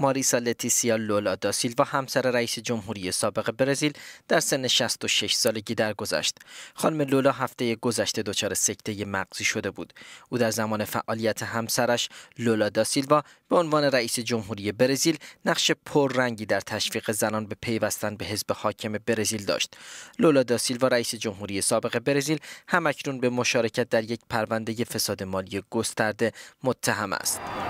ماریسا لتیسیا لولا دا سیلوا همسر رئیس جمهوری سابق برزیل در سن 66 سالگی درگذشت. خانم لولا هفته گذشته دچار سکته مغزی شده بود. او در زمان فعالیت همسرش لولا دا سیلوا به عنوان رئیس جمهوری برزیل نقش پررنگی در تشویق زنان به پیوستن به حزب حاکم برزیل داشت. لولا دا سیلوا رئیس جمهوری سابق برزیل اکنون به مشارکت در یک پرونده فساد مالی گسترده متهم است.